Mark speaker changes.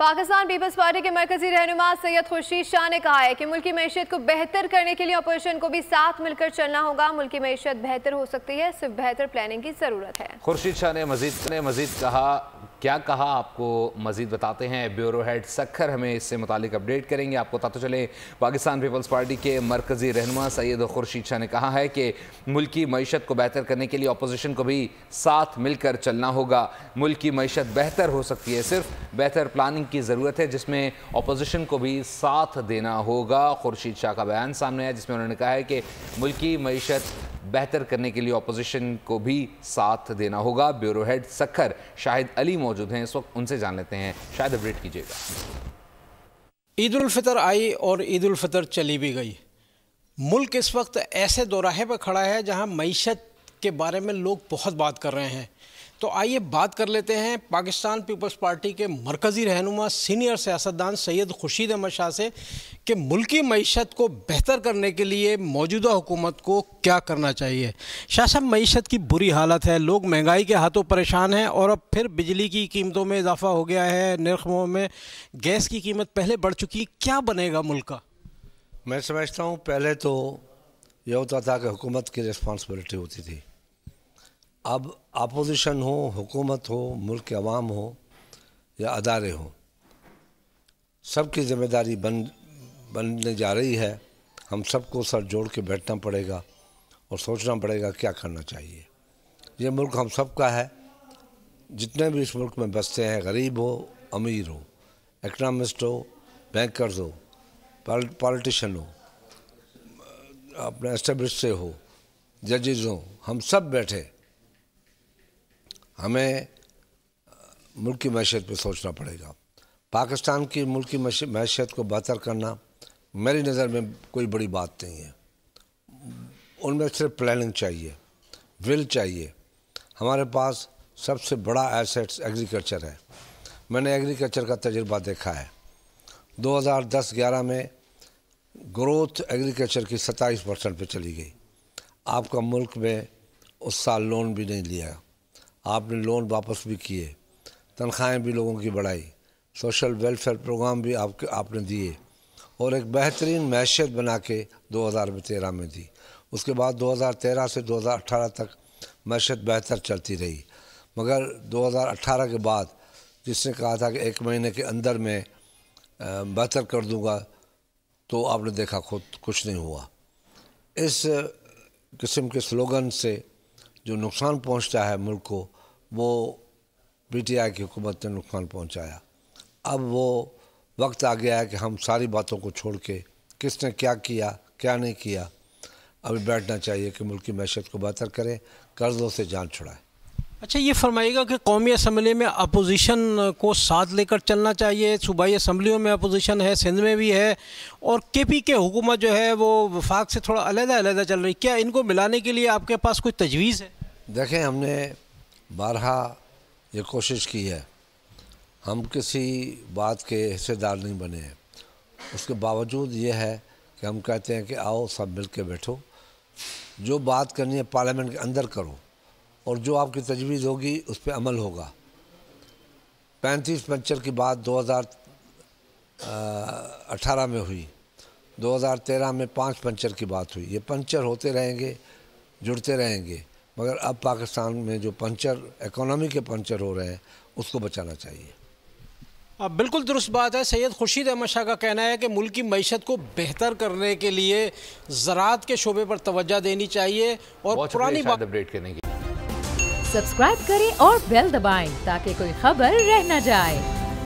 Speaker 1: Pakistan peoples party के मरकजी रहनुमा सैयद खुर्शीद शाह ने कहा है कि मुल्की मीशत को बेहतर करने के लिए अपोजिशन को भी साथ मिलकर चलना होगा मुल्की मीशत बेहतर हो सकती है सिर्फ बेहतर प्लानिंग की ज़रूरत है
Speaker 2: खुर्शीद शाह ने मजीद ने मजीद कहा क्या कहा आपको मजीद बताते हैं ब्यूरो हेड सखर हमें इससे मुतलिक अपडेट करेंगे आपको पता तो चले पाकिस्तान पीपल्स पार्टी के मरकजी रहनमा सैद खुर्शीद शाह ने कहा है कि मुल्क की मीशत को बेहतर करने के लिए अपोजिशन को भी साथ मिलकर चलना होगा मुल्क की मीशत बेहतर हो सकती है सिर्फ बेहतर प्लानिंग की ज़रूरत है जिसमें अपोजिशन को भी साथ देना होगा खुर्शीद शाह का बयान सामने आया जिसमें उन्होंने कहा है कि मुल्क की मीशत बेहतर करने के लिए अपोजिशन को भी साथ देना होगा ब्यूरो हेड सखर शाहिद अली मौजूद हैं इस वक्त उनसे जान लेते हैं
Speaker 1: शायद अपडेट कीजिएगा ईद फितर आई और ईद फितर चली भी गई मुल्क इस वक्त ऐसे दौराहे पर खड़ा है जहां मीशत के बारे में लोग बहुत बात कर रहे हैं तो आइए बात कर लेते हैं पाकिस्तान पीपल्स पार्टी के मरकज़ी रहनुमा सीनियर सियासतदान सैयद खुर्शीद अहमद शाह से कि मुल्की मीशत को बेहतर करने के लिए मौजूदा हुकूमत को क्या करना चाहिए शाह साहब मीशत की बुरी हालत है लोग महंगाई के हाथों परेशान हैं और अब फिर बिजली की कीमतों में इजाफा हो गया है नरखों में गैस की कीमत पहले बढ़ चुकी है क्या बनेगा मुल्क का मैं
Speaker 3: समझता हूँ पहले तो यह होता था कि हुकूमत की रिस्पॉन्सिबिलिटी होती थी अब अपोजिशन हो हुकूमत हो मुल्क के अवाम हो या अदारे हों सबकी ज़िम्मेदारी बन बनने जा रही है हम सबको सर जोड़ के बैठना पड़ेगा और सोचना पड़ेगा क्या करना चाहिए ये मुल्क हम सब का है जितने भी इस मुल्क में बसते हैं गरीब हो अमीर हो इकनॉमिस्ट हो बैंकर्स हो पॉलिटिशन हो अपने एस्टेब्लिश से हो जजेज़ हो हम सब बैठे हमें मुल्क की मैशियत पर सोचना पड़ेगा पाकिस्तान की मुल्क की मैशियत को बेहतर करना मेरी नज़र में कोई बड़ी बात नहीं है उनमें सिर्फ प्लानिंग चाहिए विल चाहिए हमारे पास सबसे बड़ा एसेट्स एग्रीकल्चर है मैंने एग्रीकल्चर का तजर्बा देखा है 2010-11 में ग्रोथ एग्रीकल्चर की 27 परसेंट पर चली गई आपका मुल्क में उस साल लोन भी नहीं लिया आपने लोन वापस भी किए तनख्वाहें भी लोगों की बढ़ाई सोशल वेलफेयर प्रोग्राम भी आपके आपने दिए और एक बेहतरीन मैशत बना के दो हज़ार में तेरह में दी उसके बाद 2013 से 2018 तक मैशत बेहतर चलती रही मगर 2018 के बाद जिसने कहा था कि एक महीने के अंदर मैं बेहतर कर दूंगा तो आपने देखा खुद कुछ नहीं हुआ इस किस्म के स्लोगन से जो नुकसान पहुंचता है मुल्क को वो पीटीआई की हुकूमत ने नुकसान पहुंचाया अब वो वक्त आ गया है कि हम सारी बातों को छोड़ के किसने क्या किया क्या नहीं किया अभी बैठना चाहिए कि मुल्क की मैशत को बेहतर करें कर्ज़ों से जान छुड़ाएं
Speaker 1: अच्छा ये फरमाइएगा कि कौमी असम्बली में अपोजिशन को साथ लेकर चलना चाहिए सूबाई असम्बलियों में अपोजिशन है सिंध में भी है और के पी के हुकूमत जो है वो वफाक से थोड़ा अलहदा अलहदा चल रही क्या इनको मिलाने के लिए आपके पास कोई तजवीज़ है देखें हमने
Speaker 3: बारहा ये कोशिश की है हम किसी बात के हिस्सेदार नहीं बने हैं उसके बावजूद ये है कि हम कहते हैं कि आओ सब मिल के बैठो जो बात करनी है पार्लियामेंट के अंदर करो और जो आपकी तजवीज़ होगी उस पर अमल होगा पैंतीस पंचर की बात 2018 में हुई 2013 में पांच पंचर की बात हुई ये पंचर होते रहेंगे जुड़ते रहेंगे मगर अब पाकिस्तान में जो पंचर इकोनॉमी के पंचर हो रहे हैं उसको बचाना चाहिए
Speaker 1: अब बिल्कुल दुरुस्त बात है सैयद खुर्शीद अहमद शाह का कहना है कि मुल्क की मीशत को बेहतर करने के लिए ज़रात के शोबे पर तवज्जो देनी चाहिए और पुरानी बात अपडेट करने की सब्सक्राइब करें और बेल दबाएं ताकि कोई खबर रह न जाए